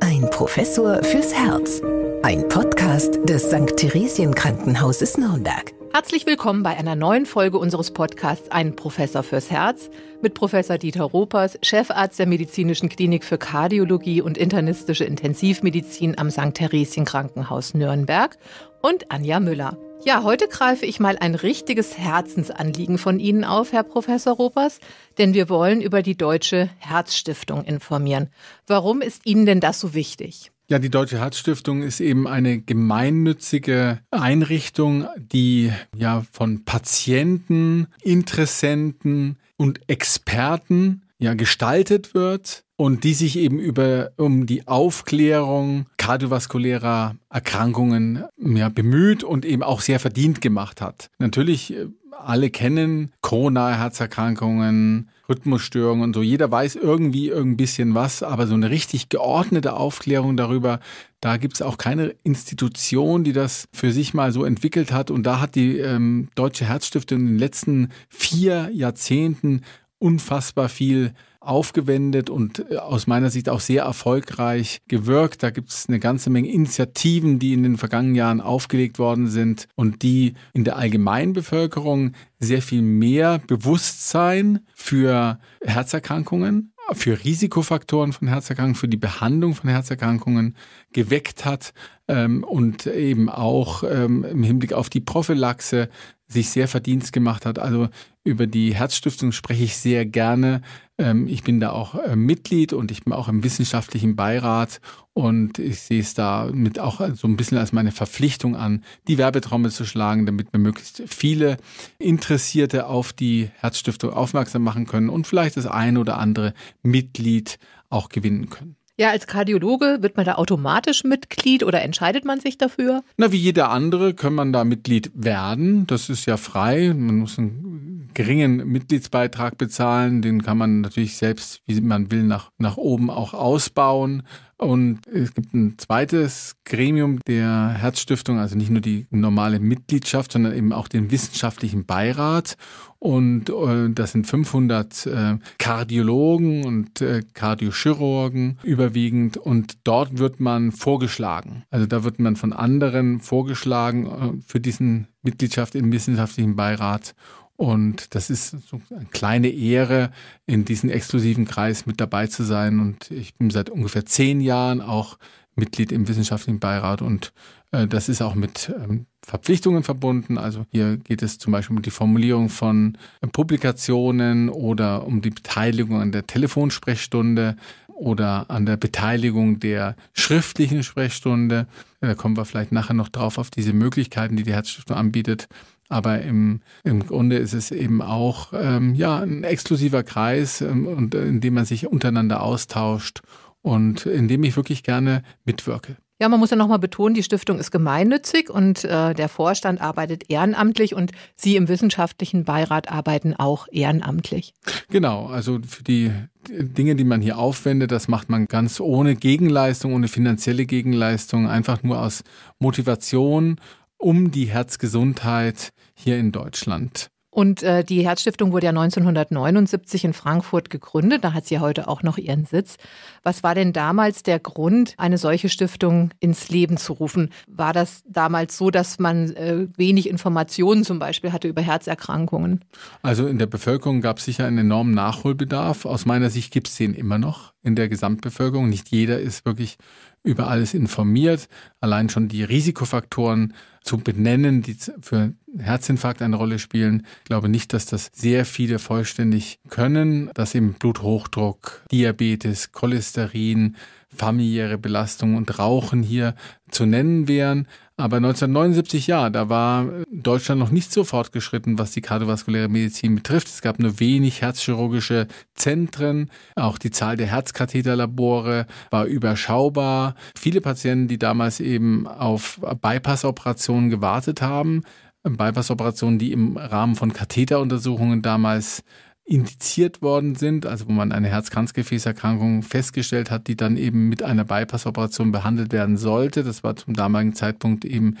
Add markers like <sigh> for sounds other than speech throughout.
Ein Professor fürs Herz. Ein Podcast des St. Theresien Krankenhauses Nürnberg. Herzlich willkommen bei einer neuen Folge unseres Podcasts Ein Professor fürs Herz mit Professor Dieter Ropers, Chefarzt der Medizinischen Klinik für Kardiologie und internistische Intensivmedizin am St. Theresien Krankenhaus Nürnberg und Anja Müller. Ja, heute greife ich mal ein richtiges Herzensanliegen von Ihnen auf, Herr Professor Ropers, denn wir wollen über die Deutsche Herzstiftung informieren. Warum ist Ihnen denn das so wichtig? Ja, die Deutsche Herzstiftung ist eben eine gemeinnützige Einrichtung, die ja von Patienten, Interessenten und Experten ja gestaltet wird und die sich eben über um die Aufklärung kardiovaskulärer Erkrankungen ja, bemüht und eben auch sehr verdient gemacht hat. Natürlich äh, alle kennen Corona, Herzerkrankungen, Rhythmusstörungen und so. Jeder weiß irgendwie ein bisschen was, aber so eine richtig geordnete Aufklärung darüber, da gibt es auch keine Institution, die das für sich mal so entwickelt hat. Und da hat die ähm, Deutsche Herzstiftung in den letzten vier Jahrzehnten unfassbar viel aufgewendet und äh, aus meiner Sicht auch sehr erfolgreich gewirkt. Da gibt es eine ganze Menge Initiativen, die in den vergangenen Jahren aufgelegt worden sind und die in der Allgemeinbevölkerung sehr viel mehr Bewusstsein für Herzerkrankungen für Risikofaktoren von Herzerkrankungen, für die Behandlung von Herzerkrankungen geweckt hat ähm, und eben auch ähm, im Hinblick auf die Prophylaxe sich sehr verdienst gemacht hat. Also über die Herzstiftung spreche ich sehr gerne, ähm, ich bin da auch äh, Mitglied und ich bin auch im wissenschaftlichen Beirat und ich sehe es da mit auch äh, so ein bisschen als meine Verpflichtung an, die Werbetrommel zu schlagen, damit wir möglichst viele Interessierte auf die Herzstiftung aufmerksam machen können und vielleicht das ein oder andere Mitglied auch gewinnen können. Ja, als Kardiologe wird man da automatisch Mitglied oder entscheidet man sich dafür? Na, wie jeder andere kann man da Mitglied werden. Das ist ja frei. Man muss ein geringen Mitgliedsbeitrag bezahlen. Den kann man natürlich selbst, wie man will, nach, nach oben auch ausbauen. Und es gibt ein zweites Gremium der Herzstiftung, also nicht nur die normale Mitgliedschaft, sondern eben auch den wissenschaftlichen Beirat. Und äh, das sind 500 äh, Kardiologen und äh, Kardiochirurgen überwiegend. Und dort wird man vorgeschlagen. Also da wird man von anderen vorgeschlagen äh, für diesen Mitgliedschaft im wissenschaftlichen Beirat. Und das ist so eine kleine Ehre, in diesem exklusiven Kreis mit dabei zu sein. Und ich bin seit ungefähr zehn Jahren auch Mitglied im wissenschaftlichen Beirat und äh, das ist auch mit ähm, Verpflichtungen verbunden. Also hier geht es zum Beispiel um die Formulierung von äh, Publikationen oder um die Beteiligung an der Telefonsprechstunde oder an der Beteiligung der schriftlichen Sprechstunde. Äh, da kommen wir vielleicht nachher noch drauf auf diese Möglichkeiten, die die Herzstiftung anbietet. Aber im, im Grunde ist es eben auch ähm, ja, ein exklusiver Kreis, ähm, und, äh, in dem man sich untereinander austauscht und in dem ich wirklich gerne mitwirke. Ja, man muss ja nochmal betonen, die Stiftung ist gemeinnützig und äh, der Vorstand arbeitet ehrenamtlich und Sie im wissenschaftlichen Beirat arbeiten auch ehrenamtlich. Genau, also für die Dinge, die man hier aufwendet, das macht man ganz ohne Gegenleistung, ohne finanzielle Gegenleistung, einfach nur aus Motivation um die Herzgesundheit hier in Deutschland. Und äh, die Herzstiftung wurde ja 1979 in Frankfurt gegründet. Da hat sie heute auch noch ihren Sitz. Was war denn damals der Grund, eine solche Stiftung ins Leben zu rufen? War das damals so, dass man äh, wenig Informationen zum Beispiel hatte über Herzerkrankungen? Also in der Bevölkerung gab es sicher einen enormen Nachholbedarf. Aus meiner Sicht gibt es den immer noch in der Gesamtbevölkerung. Nicht jeder ist wirklich über alles informiert, allein schon die Risikofaktoren zu benennen, die für Herzinfarkt eine Rolle spielen. Ich glaube nicht, dass das sehr viele vollständig können, dass eben Bluthochdruck, Diabetes, Cholesterin, familiäre Belastung und Rauchen hier zu nennen wären. Aber 1979, ja, da war äh, Deutschland noch nicht so fortgeschritten, was die kardiovaskuläre Medizin betrifft. Es gab nur wenig herzchirurgische Zentren. Auch die Zahl der Herzkatheterlabore war überschaubar. Viele Patienten, die damals eben auf Bypassoperationen gewartet haben, Bypassoperationen, die im Rahmen von Katheteruntersuchungen damals indiziert worden sind, also wo man eine Herz-Kranzgefäßerkrankung festgestellt hat, die dann eben mit einer Bypass-Operation behandelt werden sollte. Das war zum damaligen Zeitpunkt eben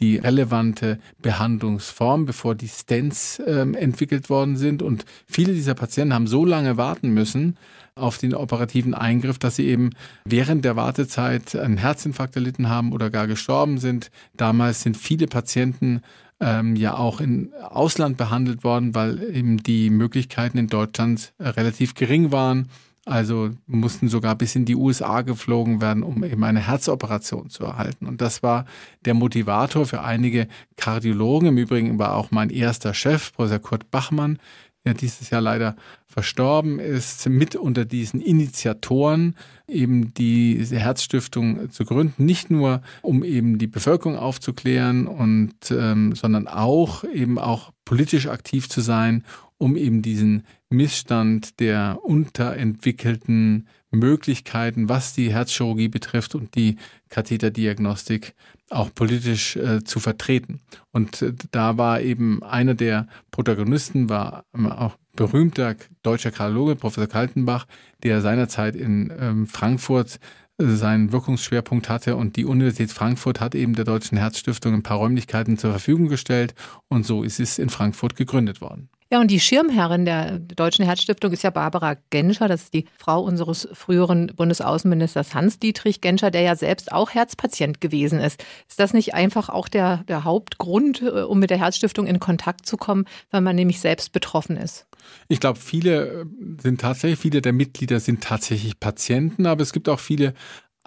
die relevante Behandlungsform, bevor die Stents äh, entwickelt worden sind. Und viele dieser Patienten haben so lange warten müssen auf den operativen Eingriff, dass sie eben während der Wartezeit einen Herzinfarkt erlitten haben oder gar gestorben sind. Damals sind viele Patienten ähm, ja auch im Ausland behandelt worden, weil eben die Möglichkeiten in Deutschland äh, relativ gering waren. Also mussten sogar bis in die USA geflogen werden, um eben eine Herzoperation zu erhalten. Und das war der Motivator für einige Kardiologen, im Übrigen war auch mein erster Chef, Professor Kurt Bachmann, der dieses Jahr leider verstorben ist, mit unter diesen Initiatoren eben diese Herzstiftung zu gründen, nicht nur um eben die Bevölkerung aufzuklären und ähm, sondern auch eben auch politisch aktiv zu sein, um eben diesen Missstand der unterentwickelten Möglichkeiten, was die Herzchirurgie betrifft und die Katheterdiagnostik auch politisch äh, zu vertreten. Und äh, da war eben einer der Protagonisten, war ähm, auch berühmter deutscher Kardiologe, Professor Kaltenbach, der seinerzeit in ähm, Frankfurt äh, seinen Wirkungsschwerpunkt hatte und die Universität Frankfurt hat eben der Deutschen Herzstiftung ein paar Räumlichkeiten zur Verfügung gestellt und so ist es in Frankfurt gegründet worden. Ja, und die Schirmherrin der Deutschen Herzstiftung ist ja Barbara Genscher. Das ist die Frau unseres früheren Bundesaußenministers Hans-Dietrich Genscher, der ja selbst auch Herzpatient gewesen ist. Ist das nicht einfach auch der, der Hauptgrund, äh, um mit der Herzstiftung in Kontakt zu kommen, weil man nämlich selbst betroffen ist? Ich glaube, viele äh, sind tatsächlich, viele der Mitglieder sind tatsächlich Patienten, aber es gibt auch viele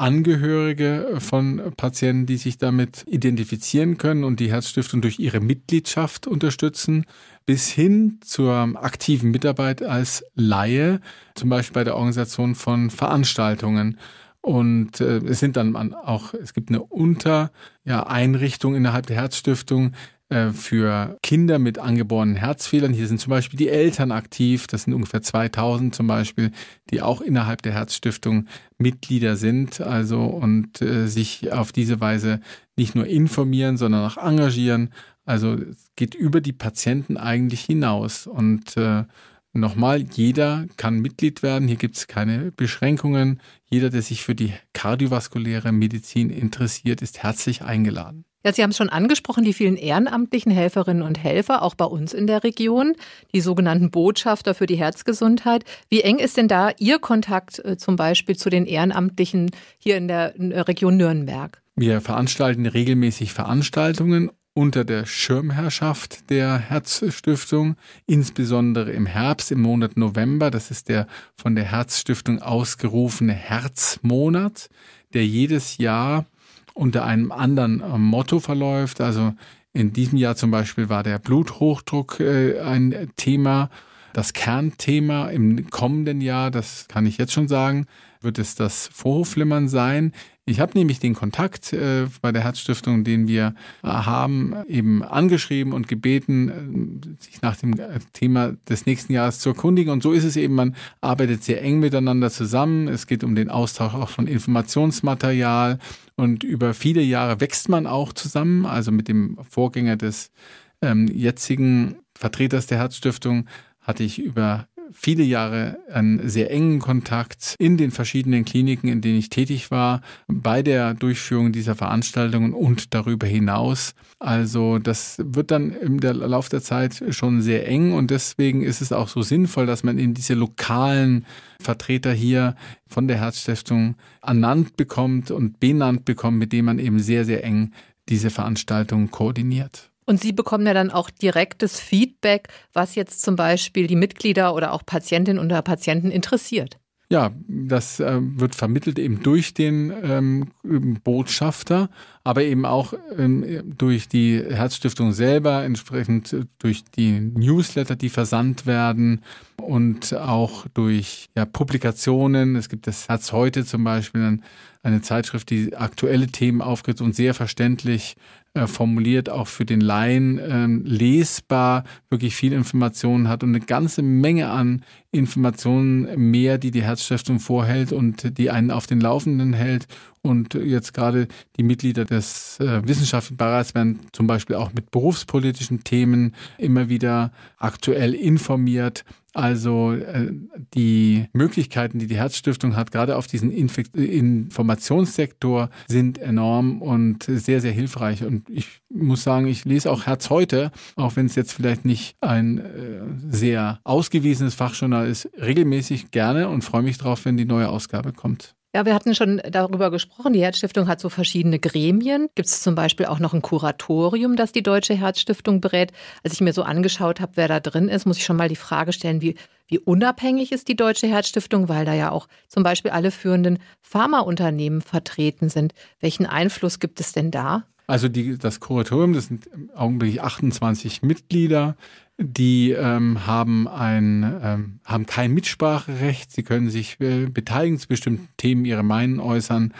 Angehörige von Patienten, die sich damit identifizieren können und die Herzstiftung durch ihre Mitgliedschaft unterstützen, bis hin zur aktiven Mitarbeit als Laie, zum Beispiel bei der Organisation von Veranstaltungen. Und äh, es sind dann auch, es gibt eine Untereinrichtung ja, innerhalb der Herzstiftung, äh, für Kinder mit angeborenen Herzfehlern. Hier sind zum Beispiel die Eltern aktiv. Das sind ungefähr 2000 zum Beispiel, die auch innerhalb der Herzstiftung Mitglieder sind. Also und äh, sich auf diese Weise nicht nur informieren, sondern auch engagieren. Also es geht über die Patienten eigentlich hinaus. Und äh, Nochmal, jeder kann Mitglied werden. Hier gibt es keine Beschränkungen. Jeder, der sich für die kardiovaskuläre Medizin interessiert, ist herzlich eingeladen. Ja, Sie haben es schon angesprochen, die vielen ehrenamtlichen Helferinnen und Helfer, auch bei uns in der Region, die sogenannten Botschafter für die Herzgesundheit. Wie eng ist denn da Ihr Kontakt äh, zum Beispiel zu den Ehrenamtlichen hier in der Region Nürnberg? Wir veranstalten regelmäßig Veranstaltungen unter der Schirmherrschaft der Herzstiftung, insbesondere im Herbst, im Monat November. Das ist der von der Herzstiftung ausgerufene Herzmonat, der jedes Jahr unter einem anderen äh, Motto verläuft. Also in diesem Jahr zum Beispiel war der Bluthochdruck äh, ein Thema, das Kernthema im kommenden Jahr, das kann ich jetzt schon sagen, wird es das Vorhofflimmern sein. Ich habe nämlich den Kontakt äh, bei der Herzstiftung, den wir äh, haben, eben angeschrieben und gebeten, äh, sich nach dem äh, Thema des nächsten Jahres zu erkundigen. Und so ist es eben, man arbeitet sehr eng miteinander zusammen. Es geht um den Austausch auch von Informationsmaterial und über viele Jahre wächst man auch zusammen. Also mit dem Vorgänger des ähm, jetzigen Vertreters der Herzstiftung hatte ich über viele Jahre einen sehr engen Kontakt in den verschiedenen Kliniken, in denen ich tätig war, bei der Durchführung dieser Veranstaltungen und darüber hinaus. Also das wird dann im Lauf der Zeit schon sehr eng und deswegen ist es auch so sinnvoll, dass man eben diese lokalen Vertreter hier von der Herzstiftung ernannt bekommt und benannt bekommt, mit dem man eben sehr, sehr eng diese Veranstaltung koordiniert. Und Sie bekommen ja dann auch direktes Feedback, was jetzt zum Beispiel die Mitglieder oder auch Patientinnen oder Patienten interessiert. Ja, das äh, wird vermittelt eben durch den ähm, Botschafter, aber eben auch ähm, durch die Herzstiftung selber, entsprechend äh, durch die Newsletter, die versandt werden und auch durch ja, Publikationen. Es gibt das Herz heute zum Beispiel, eine Zeitschrift, die aktuelle Themen aufgibt und sehr verständlich äh, formuliert, auch für den Laien äh, lesbar, wirklich viel Informationen hat und eine ganze Menge an Informationen mehr, die die Herzstiftung vorhält und die einen auf den Laufenden hält. Und jetzt gerade die Mitglieder des äh, Wissenschaftlichen Beirats werden zum Beispiel auch mit berufspolitischen Themen immer wieder aktuell informiert. Also äh, die Möglichkeiten, die die Herzstiftung hat, gerade auf diesen Infekt Informationssektor, sind enorm und sehr, sehr hilfreich. Und ich muss sagen, ich lese auch Herz heute, auch wenn es jetzt vielleicht nicht ein äh, sehr ausgewiesenes Fachjournal ist, regelmäßig gerne und freue mich drauf, wenn die neue Ausgabe kommt. Ja, wir hatten schon darüber gesprochen. Die Herzstiftung hat so verschiedene Gremien. Gibt es zum Beispiel auch noch ein Kuratorium, das die Deutsche Herzstiftung berät? Als ich mir so angeschaut habe, wer da drin ist, muss ich schon mal die Frage stellen, wie, wie unabhängig ist die Deutsche Herzstiftung, weil da ja auch zum Beispiel alle führenden Pharmaunternehmen vertreten sind. Welchen Einfluss gibt es denn da? Also die, das Kuratorium, das sind im Augenblick 28 Mitglieder die ähm, haben, ein, ähm, haben kein Mitspracherecht. Sie können sich äh, beteiligen zu bestimmten Themen, ihre Meinung äußern.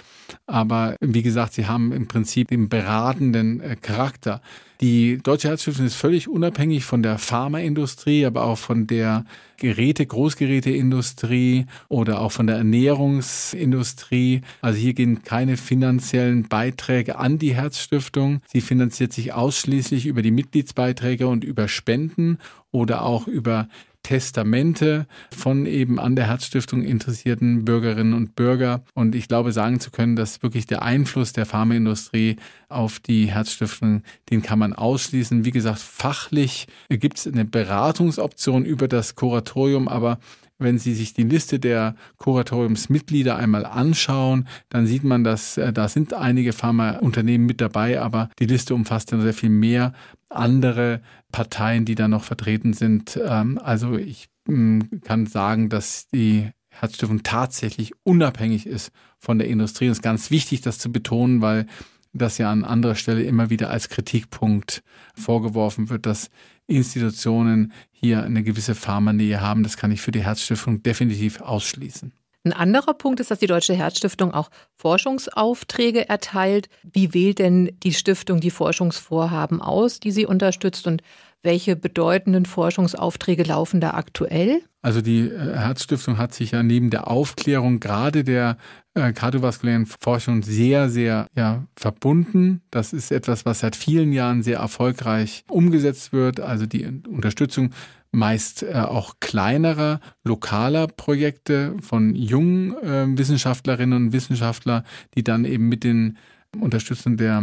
Aber wie gesagt, sie haben im Prinzip den beratenden äh, Charakter. Die Deutsche Herzstiftung ist völlig unabhängig von der Pharmaindustrie, aber auch von der Geräte, Großgeräteindustrie oder auch von der Ernährungsindustrie. Also hier gehen keine finanziellen Beiträge an die Herzstiftung. Sie finanziert sich ausschließlich über die Mitgliedsbeiträge und über Spenden. Spenden oder auch über Testamente von eben an der Herzstiftung interessierten Bürgerinnen und Bürger. Und ich glaube, sagen zu können, dass wirklich der Einfluss der Pharmaindustrie auf die Herzstiftung, den kann man ausschließen. Wie gesagt, fachlich gibt es eine Beratungsoption über das Kuratorium, aber wenn Sie sich die Liste der Kuratoriumsmitglieder einmal anschauen, dann sieht man, dass äh, da sind einige Pharmaunternehmen mit dabei, aber die Liste umfasst dann sehr viel mehr andere Parteien, die da noch vertreten sind. Ähm, also ich mh, mm, kann sagen, dass die Herzstiftung tatsächlich unabhängig ist von der Industrie. Es ist ganz wichtig, das zu betonen, weil das ja an anderer Stelle immer wieder als Kritikpunkt vorgeworfen wird, dass Institutionen hier eine gewisse Pharmanähe haben. Das kann ich für die Herzstiftung definitiv ausschließen. Ein anderer Punkt ist, dass die Deutsche Herzstiftung auch Forschungsaufträge erteilt. Wie wählt denn die Stiftung die Forschungsvorhaben aus, die sie unterstützt? Und welche bedeutenden Forschungsaufträge laufen da aktuell? Also die äh, Herzstiftung hat sich ja neben der Aufklärung gerade der äh, kardiovaskulären Forschung sehr, sehr ja, verbunden. Das ist etwas, was seit vielen Jahren sehr erfolgreich umgesetzt wird. Also die Unterstützung meist äh, auch kleinerer, lokaler Projekte von jungen äh, Wissenschaftlerinnen und Wissenschaftlern, die dann eben mit den Unterstützern der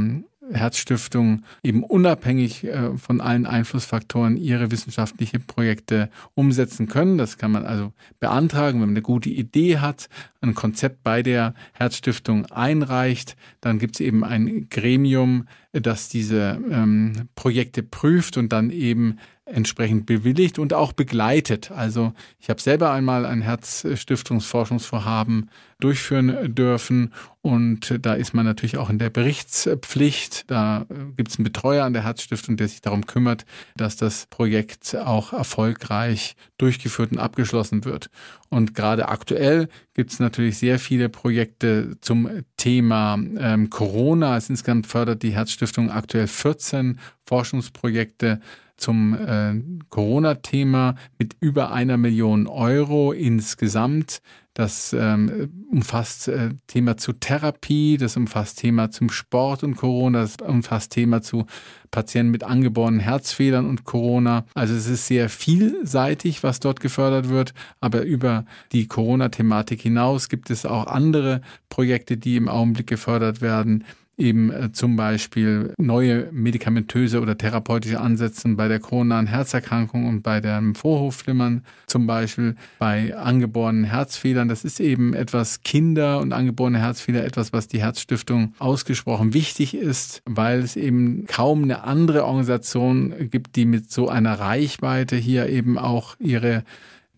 Herzstiftung eben unabhängig äh, von allen Einflussfaktoren ihre wissenschaftlichen Projekte umsetzen können. Das kann man also beantragen, wenn man eine gute Idee hat, ein Konzept bei der Herzstiftung einreicht, dann gibt es eben ein Gremium, das diese ähm, Projekte prüft und dann eben entsprechend bewilligt und auch begleitet. Also ich habe selber einmal ein Herzstiftungsforschungsvorhaben durchführen dürfen und da ist man natürlich auch in der Berichtspflicht. Da äh, gibt es einen Betreuer an der Herzstiftung, der sich darum kümmert, dass das Projekt auch erfolgreich durchgeführt und abgeschlossen wird. Und gerade aktuell gibt es natürlich sehr viele Projekte zum Thema ähm, Corona. Also insgesamt fördert die Herzstiftung aktuell 14 Forschungsprojekte zum äh, Corona-Thema mit über einer Million Euro insgesamt. Das ähm, umfasst äh, Thema zu Therapie, das umfasst Thema zum Sport und Corona, das umfasst Thema zu Patienten mit angeborenen Herzfehlern und Corona. Also es ist sehr vielseitig, was dort gefördert wird. Aber über die Corona-Thematik hinaus gibt es auch andere Projekte, die im Augenblick gefördert werden eben äh, zum Beispiel neue medikamentöse oder therapeutische Ansätze bei der koronaren Herzerkrankung und bei dem Vorhofflimmern, zum Beispiel bei angeborenen Herzfehlern. Das ist eben etwas Kinder und angeborene Herzfehler, etwas, was die Herzstiftung ausgesprochen wichtig ist, weil es eben kaum eine andere Organisation gibt, die mit so einer Reichweite hier eben auch ihre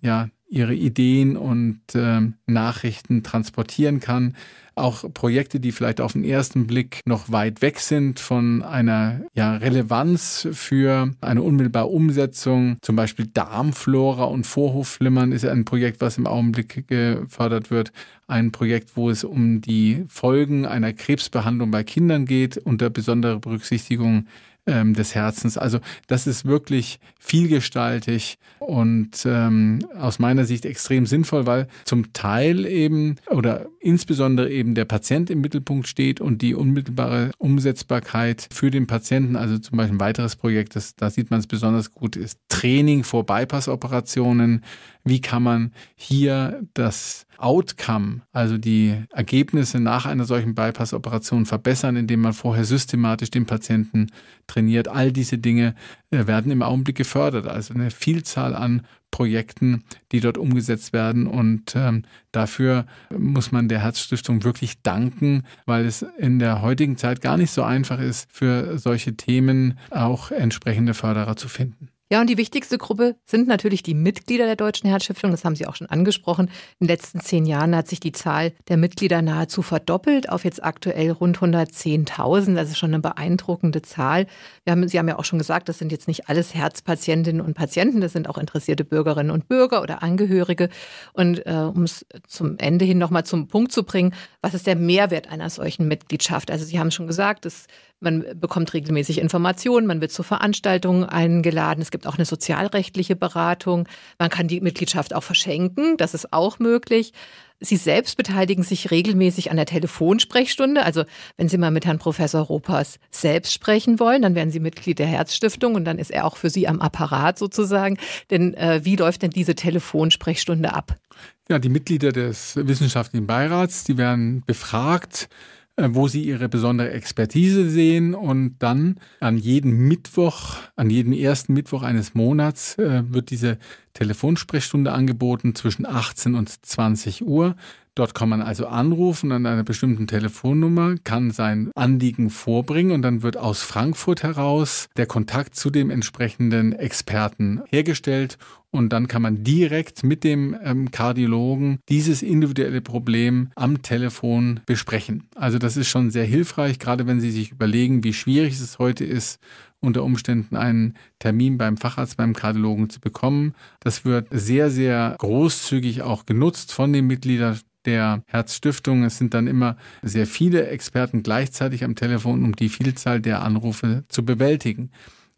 ja, ihre Ideen und ähm, Nachrichten transportieren kann. Auch Projekte, die vielleicht auf den ersten Blick noch weit weg sind von einer ja, Relevanz für eine unmittelbare Umsetzung. Zum Beispiel Darmflora und Vorhofflimmern ist ein Projekt, was im Augenblick gefördert wird. Ein Projekt, wo es um die Folgen einer Krebsbehandlung bei Kindern geht, unter besonderer Berücksichtigung ähm, des Herzens. Also das ist wirklich vielgestaltig und ähm, aus meiner Sicht extrem sinnvoll, weil zum Teil eben oder insbesondere eben der Patient im Mittelpunkt steht und die unmittelbare Umsetzbarkeit für den Patienten, also zum Beispiel ein weiteres Projekt, das, da sieht man es besonders gut, ist Training vor Bypass-Operationen. Wie kann man hier das Outcome, also die Ergebnisse nach einer solchen Bypass-Operation verbessern, indem man vorher systematisch den Patienten trainiert. All diese Dinge äh, werden im Augenblick gefördert. Also eine Vielzahl an Projekten, die dort umgesetzt werden. Und ähm, dafür muss man der Herzstiftung wirklich danken, weil es in der heutigen Zeit gar nicht so einfach ist, für solche Themen auch entsprechende Förderer zu finden. Ja, und die wichtigste Gruppe sind natürlich die Mitglieder der Deutschen Herzstiftung. Das haben Sie auch schon angesprochen. In den letzten zehn Jahren hat sich die Zahl der Mitglieder nahezu verdoppelt auf jetzt aktuell rund 110.000. Das ist schon eine beeindruckende Zahl. Wir haben, Sie haben ja auch schon gesagt, das sind jetzt nicht alles Herzpatientinnen und Patienten. Das sind auch interessierte Bürgerinnen und Bürger oder Angehörige. Und äh, um es zum Ende hin nochmal zum Punkt zu bringen, was ist der Mehrwert einer solchen Mitgliedschaft? Also Sie haben schon gesagt, es man bekommt regelmäßig Informationen, man wird zu Veranstaltungen eingeladen. Es gibt auch eine sozialrechtliche Beratung. Man kann die Mitgliedschaft auch verschenken, das ist auch möglich. Sie selbst beteiligen sich regelmäßig an der Telefonsprechstunde. Also wenn Sie mal mit Herrn Professor Ropas selbst sprechen wollen, dann werden Sie Mitglied der Herzstiftung und dann ist er auch für Sie am Apparat sozusagen. Denn äh, wie läuft denn diese Telefonsprechstunde ab? Ja, die Mitglieder des wissenschaftlichen Beirats, die werden befragt äh, wo sie ihre besondere Expertise sehen und dann an jedem Mittwoch, an jedem ersten Mittwoch eines Monats äh, wird diese Telefonsprechstunde angeboten zwischen 18 und 20 Uhr. Dort kann man also anrufen an einer bestimmten Telefonnummer, kann sein Anliegen vorbringen und dann wird aus Frankfurt heraus der Kontakt zu dem entsprechenden Experten hergestellt und dann kann man direkt mit dem ähm, Kardiologen dieses individuelle Problem am Telefon besprechen. Also das ist schon sehr hilfreich, gerade wenn Sie sich überlegen, wie schwierig es heute ist, unter Umständen einen Termin beim Facharzt, beim Kardiologen zu bekommen. Das wird sehr, sehr großzügig auch genutzt von den Mitgliedern der Herzstiftung. Es sind dann immer sehr viele Experten gleichzeitig am Telefon, um die Vielzahl der Anrufe zu bewältigen.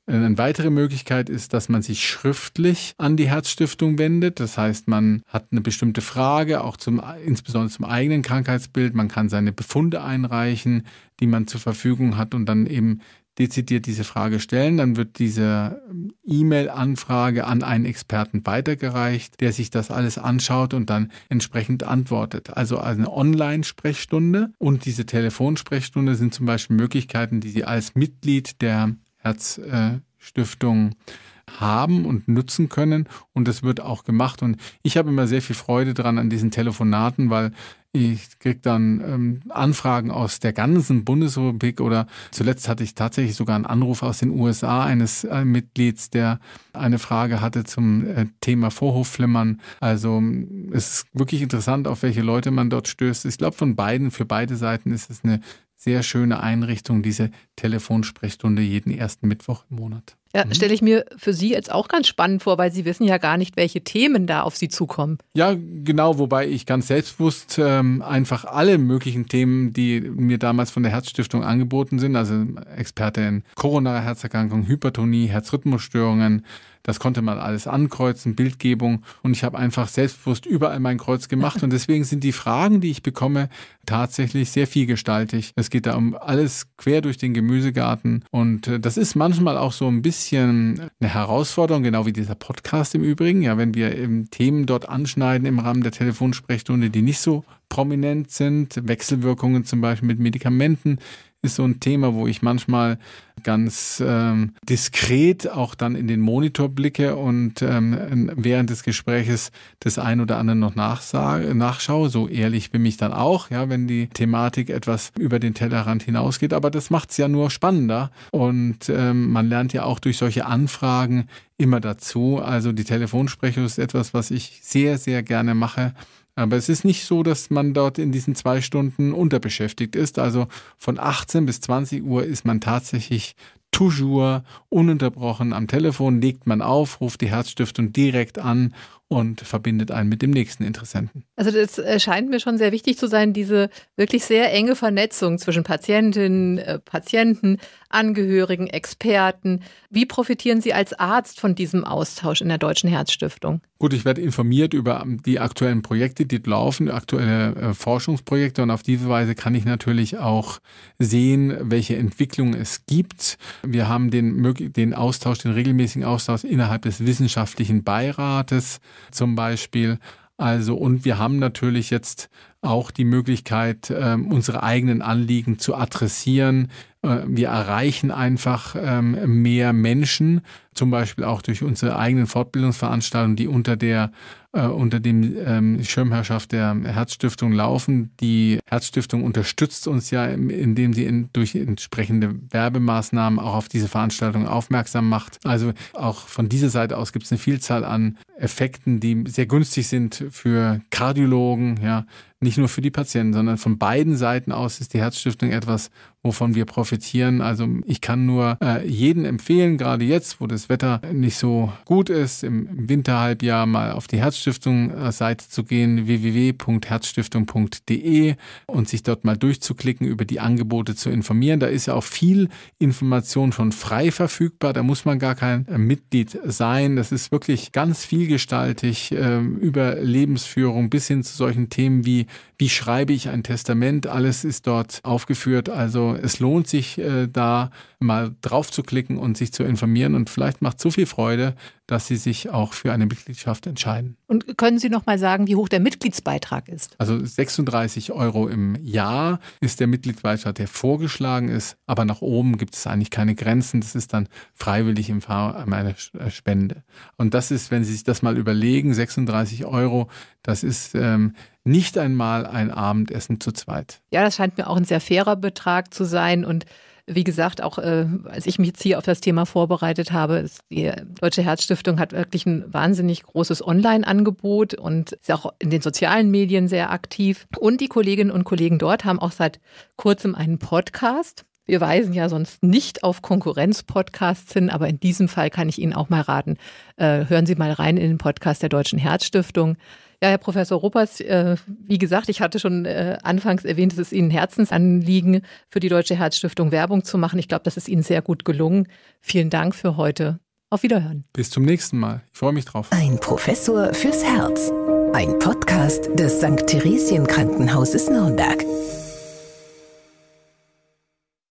Eine weitere Möglichkeit ist, dass man sich schriftlich an die Herzstiftung wendet. Das heißt, man hat eine bestimmte Frage, auch zum, insbesondere zum eigenen Krankheitsbild. Man kann seine Befunde einreichen, die man zur Verfügung hat und dann eben dezidiert diese Frage stellen. Dann wird diese E-Mail-Anfrage an einen Experten weitergereicht, der sich das alles anschaut und dann entsprechend antwortet. Also eine Online-Sprechstunde und diese Telefonsprechstunde sind zum Beispiel Möglichkeiten, die Sie als Mitglied der Herzstiftung äh, haben und nutzen können. Und das wird auch gemacht. Und ich habe immer sehr viel Freude dran an diesen Telefonaten, weil ich kriege dann ähm, Anfragen aus der ganzen Bundesrepublik oder zuletzt hatte ich tatsächlich sogar einen Anruf aus den USA eines äh, Mitglieds, der eine Frage hatte zum äh, Thema Vorhofflimmern. Also ähm, es ist wirklich interessant, auf welche Leute man dort stößt. Ich glaube, von beiden, für beide Seiten ist es eine sehr schöne Einrichtung, diese Telefonsprechstunde jeden ersten Mittwoch im Monat. Ja, mhm. stelle ich mir für Sie jetzt auch ganz spannend vor, weil Sie wissen ja gar nicht, welche Themen da auf Sie zukommen. Ja, genau, wobei ich ganz selbstbewusst ähm, einfach alle möglichen Themen, die mir damals von der Herzstiftung angeboten sind, also Experte in koronare Herzerkrankung, Hypertonie, Herzrhythmusstörungen, das konnte man alles ankreuzen, Bildgebung. Und ich habe einfach selbstbewusst überall mein Kreuz gemacht. <laughs> Und deswegen sind die Fragen, die ich bekomme, tatsächlich sehr vielgestaltig. Es geht da um alles quer durch den Gemüsegarten. Und äh, das ist manchmal auch so ein bisschen bisschen eine Herausforderung, genau wie dieser Podcast im Übrigen. Ja, wenn wir Themen dort anschneiden im Rahmen der Telefonsprechstunde, die nicht so prominent sind, Wechselwirkungen zum Beispiel mit Medikamenten, ist so ein Thema, wo ich manchmal ganz ähm, diskret auch dann in den Monitor blicke und ähm, während des Gespräches das ein oder andere noch nachsage, nachschaue. So ehrlich bin ich dann auch, ja, wenn die Thematik etwas über den Tellerrand hinausgeht. Aber das macht es ja nur spannender und ähm, man lernt ja auch durch solche Anfragen immer dazu. Also die Telefonsprechung ist etwas, was ich sehr, sehr gerne mache aber es ist nicht so, dass man dort in diesen zwei Stunden unterbeschäftigt ist. Also von 18 bis 20 Uhr ist man tatsächlich toujours ununterbrochen am Telefon, legt man auf, ruft die Herzstiftung direkt an und verbindet einen mit dem nächsten Interessenten. Also das äh, scheint mir schon sehr wichtig zu sein, diese wirklich sehr enge Vernetzung zwischen Patientinnen, äh, Patienten, Angehörigen, Experten. Wie profitieren Sie als Arzt von diesem Austausch in der Deutschen Herzstiftung? Gut, ich werde informiert über ähm, die aktuellen Projekte, die laufen, aktuelle äh, Forschungsprojekte und auf diese Weise kann ich natürlich auch sehen, welche Entwicklungen es gibt. Wir haben den, den Austausch, den regelmäßigen Austausch innerhalb des wissenschaftlichen Beirates zum Beispiel. Also, und wir haben natürlich jetzt auch die Möglichkeit, äh, unsere eigenen Anliegen zu adressieren. Äh, wir erreichen einfach ähm, mehr Menschen, zum Beispiel auch durch unsere eigenen Fortbildungsveranstaltungen, die unter der äh, unter dem ähm, Schirmherrschaft der Herzstiftung laufen. Die Herzstiftung unterstützt uns ja, indem sie in, durch entsprechende Werbemaßnahmen auch auf diese Veranstaltung aufmerksam macht. Also auch von dieser Seite aus gibt es eine Vielzahl an Effekten, die sehr günstig sind für Kardiologen, ja, nicht nur für die Patienten, sondern von beiden Seiten aus ist die Herzstiftung etwas, wovon wir profitieren. Also ich kann nur äh, jeden empfehlen, gerade jetzt, wo das Wetter nicht so gut ist, im, im Winterhalbjahr mal auf die Herzstiftung-Seite zu gehen, www.herzstiftung.de und sich dort mal durchzuklicken, über die Angebote zu informieren. Da ist ja auch viel Information schon frei verfügbar. Da muss man gar kein äh, Mitglied sein. Das ist wirklich ganz vielgestaltig äh, über Lebensführung bis hin zu solchen Themen wie wie schreibe ich ein Testament, alles ist dort aufgeführt. Also es lohnt sich äh, da mal drauf zu klicken und sich zu informieren und vielleicht macht es so viel Freude, dass sie sich auch für eine Mitgliedschaft entscheiden. Und können Sie noch mal sagen, wie hoch der Mitgliedsbeitrag ist? Also 36 Euro im Jahr ist der Mitgliedsbeitrag, der vorgeschlagen ist. Aber nach oben gibt es eigentlich keine Grenzen. Das ist dann freiwillig im Fall äh, einer äh, Spende. Und das ist, wenn Sie sich das mal überlegen, 36 Euro, das ist ähm, nicht einmal ein Abendessen zu zweit. Ja, das scheint mir auch ein sehr fairer Betrag zu sein und wie gesagt, auch äh, als ich mich jetzt hier auf das Thema vorbereitet habe, ist, die Deutsche Herzstiftung hat wirklich ein wahnsinnig großes Online-Angebot und ist auch in den sozialen Medien sehr aktiv. Und die Kolleginnen und Kollegen dort haben auch seit kurzem einen Podcast. Wir weisen ja sonst nicht auf Konkurrenz-Podcasts hin, aber in diesem Fall kann ich Ihnen auch mal raten, äh, hören Sie mal rein in den Podcast der Deutschen Herzstiftung. Ja, Herr Professor Ruppers, äh, wie gesagt, ich hatte schon äh, anfangs erwähnt, es ist Ihnen Herzensanliegen, für die Deutsche Herzstiftung Werbung zu machen. Ich glaube, das ist Ihnen sehr gut gelungen. Vielen Dank für heute. Auf Wiederhören. Bis zum nächsten Mal. Ich freue mich drauf. Ein Professor fürs Herz. Ein Podcast des St. Theresien Krankenhauses Nürnberg.